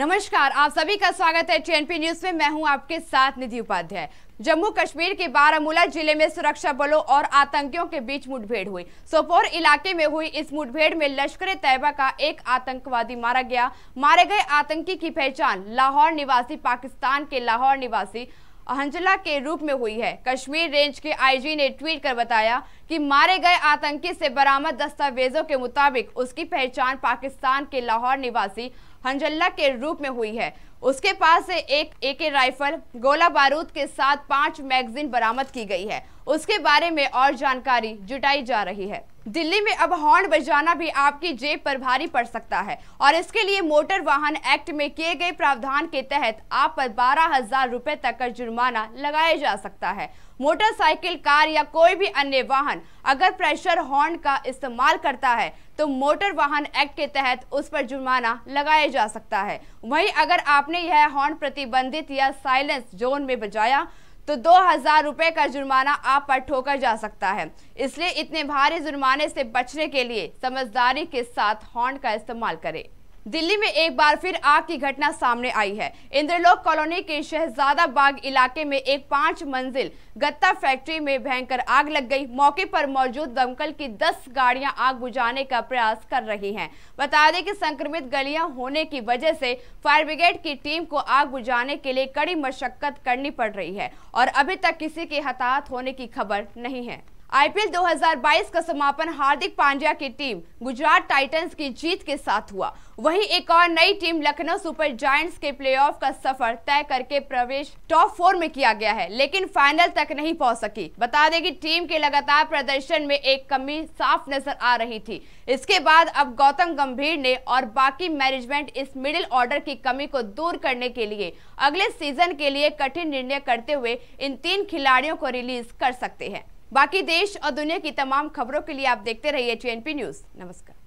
नमस्कार आप सभी का स्वागत है टीएनपी न्यूज में मैं हूं आपके साथ निधि उपाध्याय जम्मू कश्मीर के बारामूला जिले में सुरक्षा बलों और आतंकियों के बीच मुठभेड़ हुई सोपोर इलाके में हुई इस मुठभेड़ में लश्कर तैयबा का एक आतंकवादी मारा गया मारे गए आतंकी की पहचान लाहौर निवासी पाकिस्तान के लाहौर निवासी अहंजला के रूप में हुई है कश्मीर रेंज के आईजी ने ट्वीट कर बताया कि मारे गए आतंकी से बरामद दस्तावेजों के मुताबिक उसकी पहचान पाकिस्तान के लाहौर निवासी हंजल्ला के रूप में हुई है उसके पास से एक एके राइफल गोला बारूद के साथ पांच मैगजीन बरामद की गई है उसके बारे में और जानकारी जुटाई जा रही है दिल्ली में अब हॉर्न बजाना भी आपकी जेब पर भारी पड़ सकता है और इसके लिए मोटर वाहन एक्ट में किए गए प्रावधान के तहत आप पर बारह हजार रुपए तक का जुर्माना लगाया जा सकता है मोटरसाइकिल कार या कोई भी अन्य वाहन अगर प्रेशर हॉर्न का इस्तेमाल करता है तो मोटर वाहन एक्ट के तहत उस पर जुर्माना लगाया जा सकता है वहीं अगर आपने यह हॉर्न प्रतिबंधित या साइलेंस जोन में बजाया तो दो हज़ार रुपये का जुर्माना आप पर ठोकर जा सकता है इसलिए इतने भारी जुर्माने से बचने के लिए समझदारी के साथ हॉर्न का इस्तेमाल करें दिल्ली में एक बार फिर आग की घटना सामने आई है इंद्रलोक कॉलोनी के शहजादा बाग इलाके में एक पांच मंजिल गत्ता फैक्ट्री में भयंकर आग लग गई मौके पर मौजूद दमकल की दस गाड़ियां आग बुझाने का प्रयास कर रही हैं। बता दें कि संक्रमित गलियां होने की वजह से फायर ब्रिगेड की टीम को आग बुझाने के लिए कड़ी मशक्कत करनी पड़ रही है और अभी तक किसी के हताहत होने की खबर नहीं है आईपीएल 2022 का समापन हार्दिक पांड्या की टीम गुजरात टाइटंस की जीत के साथ हुआ वहीं एक और नई टीम लखनऊ सुपर जायंट्स के प्लेऑफ का सफर तय करके प्रवेश टॉप फोर में किया गया है लेकिन फाइनल तक नहीं पहुंच सकी बता दें कि टीम के लगातार प्रदर्शन में एक कमी साफ नजर आ रही थी इसके बाद अब गौतम गंभीर ने और बाकी मैनेजमेंट इस मिडिल ऑर्डर की कमी को दूर करने के लिए अगले सीजन के लिए कठिन निर्णय करते हुए इन तीन खिलाड़ियों को रिलीज कर सकते हैं बाकी देश और दुनिया की तमाम खबरों के लिए आप देखते रहिए जेएनपी न्यूज नमस्कार